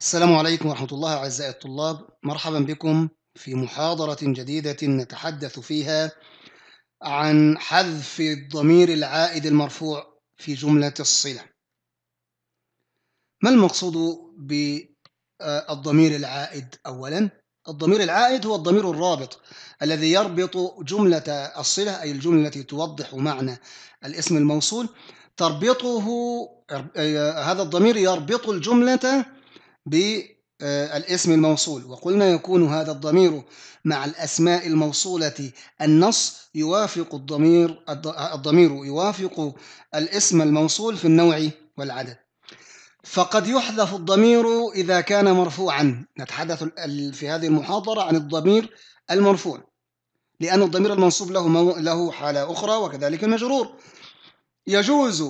السلام عليكم ورحمة الله أعزائي الطلاب مرحبا بكم في محاضرة جديدة نتحدث فيها عن حذف الضمير العائد المرفوع في جملة الصلة ما المقصود بالضمير العائد أولا؟ الضمير العائد هو الضمير الرابط الذي يربط جملة الصلة أي الجملة التي توضح معنى الاسم الموصول تربطه هذا الضمير يربط الجملة بالاسم آه، الموصول وقلنا يكون هذا الضمير مع الأسماء الموصولة النص يوافق الضمير الضمير يوافق الاسم الموصول في النوع والعدد فقد يحذف الضمير إذا كان مرفوعا نتحدث في هذه المحاضرة عن الضمير المرفوع لأن الضمير المنصوب له له حالة أخرى وكذلك المجرور يجوز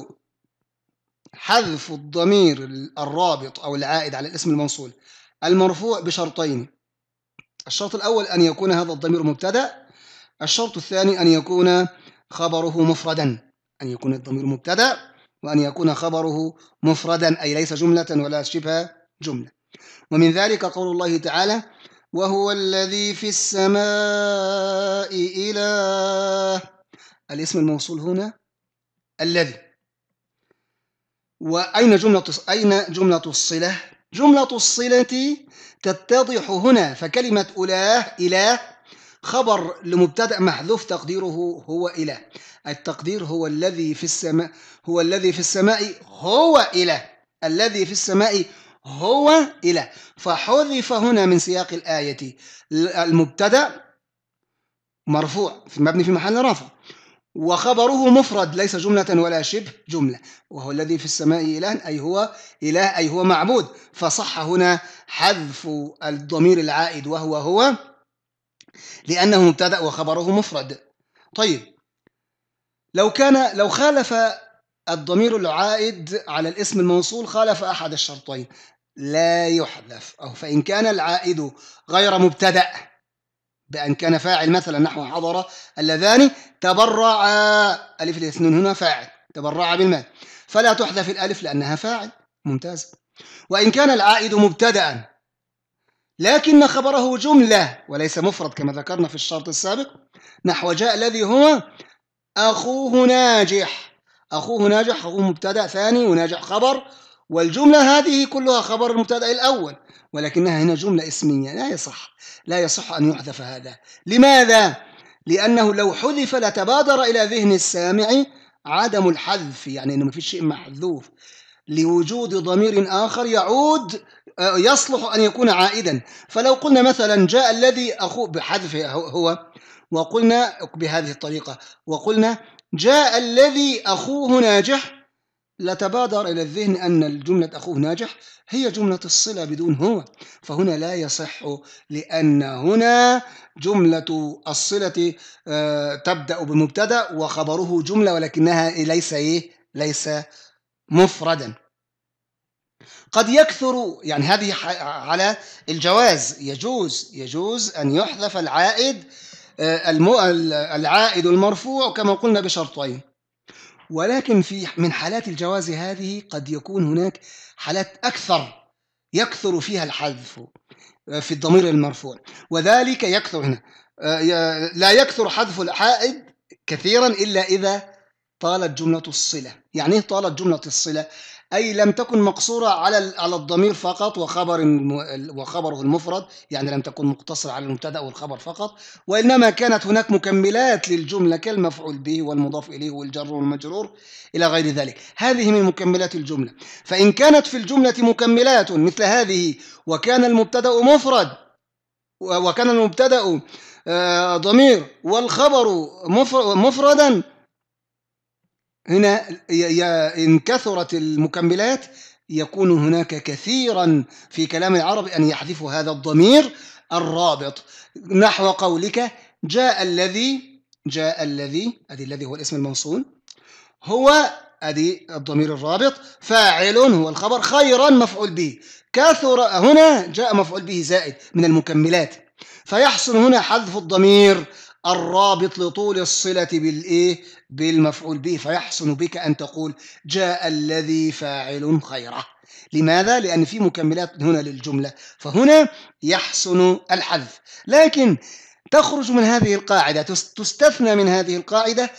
حذف الضمير الرابط أو العائد على الاسم الموصول المرفوع بشرطين الشرط الأول أن يكون هذا الضمير مبتدأ الشرط الثاني أن يكون خبره مفردا أن يكون الضمير مبتدأ وأن يكون خبره مفردا أي ليس جملة ولا شبه جملة ومن ذلك قول الله تعالى وهو الذي في السماء إله الاسم الموصول هنا الذي وأين جملة أين جملة الصلة؟ جملة الصلة تتضح هنا فكلمة إله إله خبر لمبتدأ محذوف تقديره هو إله التقدير هو الذي في السماء هو الذي في السماء هو إله الذي في السماء هو إله فحذف هنا من سياق الآية المبتدأ مرفوع في مبني في محل رفع وخبره مفرد ليس جملة ولا شبه جملة وهو الذي في السماء إله أي هو إله أي هو معبود فصح هنا حذف الضمير العائد وهو هو لأنه مبتدأ وخبره مفرد طيب لو كان لو خالف الضمير العائد على الاسم الموصول خالف أحد الشرطين لا يحذف أو فإن كان العائد غير مبتدأ بأن كان فاعل مثلا نحو حضر اللذان تبرع ألف الاثنين هنا فاعل تبرع بالمال فلا تحذف الألف لأنها فاعل ممتاز وإن كان العائد مبتدأ لكن خبره جملة وليس مفرد كما ذكرنا في الشرط السابق نحو جاء الذي هو أخوه ناجح أخوه ناجح أخوه مبتدأ ثاني وناجح خبر والجملة هذه كلها خبر المبتدأ الأول ولكنها هنا جملة اسمية لا يصح لا يصح أن يحذف هذا لماذا؟ لأنه لو حذف لتبادر إلى ذهن السامع عدم الحذف يعني أنه ما فيش شيء محذوف لوجود ضمير آخر يعود آه، يصلح أن يكون عائدا فلو قلنا مثلا جاء الذي أخوه بحذف هو وقلنا بهذه الطريقة وقلنا جاء الذي أخوه ناجح لتبادر إلى الذهن أن جملة أخوه ناجح هي جملة الصلة بدون هو فهنا لا يصح لأن هنا جملة الصلة آه، تبدأ بمبتدأ وخبره جملة ولكنها ليس إيه؟ ليس مفردا قد يكثر يعني هذه على الجواز يجوز يجوز أن يحذف العائد آه، العائد المرفوع كما قلنا بشرطين ولكن في من حالات الجواز هذه قد يكون هناك حالات أكثر يكثر فيها الحذف في الضمير المرفوع وذلك يكثر هنا آه، لا يكثر حذف الحائد كثيرا إلا إذا طالت جملة الصلة يعني إيه طالت جملة الصلة أي لم تكن مقصورة على على الضمير فقط وخبر وخبره المفرد يعني لم تكن مقتصرة على المبتدأ والخبر فقط وإنما كانت هناك مكملات للجملة كالمفعول به والمضاف إليه والجر والمجرور إلى غير ذلك هذه من مكملات الجملة فإن كانت في الجملة مكملات مثل هذه وكان المبتدأ مفرد وكان المبتدأ آه، ضمير والخبر مفردا هنا إن كثرت المكملات يكون هناك كثيرا في كلام العرب أن يحذف هذا الضمير الرابط نحو قولك جاء الذي جاء الذي أدي الذي هو الاسم الموصول هو أدي الضمير الرابط فاعل هو الخبر خيرا مفعول به كثر هنا جاء مفعول به زائد من المكملات فيحصل هنا حذف الضمير الرابط لطول الصلة بالإيه بالمفعول به فيحسن بك أن تقول جاء الذي فاعل خيره لماذا؟ لأن في مكملات هنا للجملة فهنا يحسن الحذف لكن تخرج من هذه القاعدة تستثنى من هذه القاعدة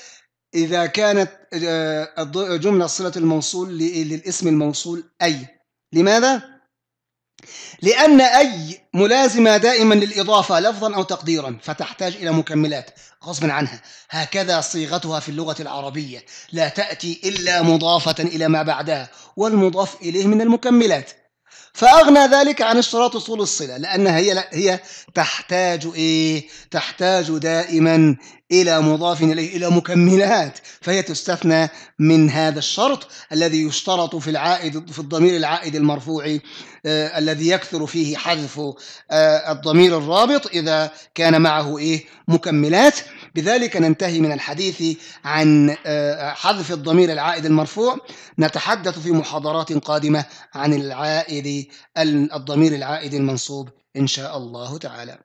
إذا كانت آه، جملة صلة الموصول للاسم الموصول أي لماذا؟ لأن أي ملازمة دائما للإضافة لفظا أو تقديرا فتحتاج إلى مكملات غصبا عنها هكذا صيغتها في اللغة العربية لا تأتي إلا مضافة إلى ما بعدها والمضاف إليه من المكملات فأغنى ذلك عن اشتراط أصول الصلة لانها هي لا هي تحتاج إيه؟ تحتاج دائما إلى مضاف إليه إلى مكملات فهي تستثنى من هذا الشرط الذي يشترط في العائد في الضمير العائد المرفوع آه الذي يكثر فيه حذف آه الضمير الرابط إذا كان معه إيه؟ مكملات بذلك ننتهي من الحديث عن آه، حذف الضمير العائد المرفوع نتحدث في محاضرات قادمة عن العائد الضمير العائد المنصوب إن شاء الله تعالى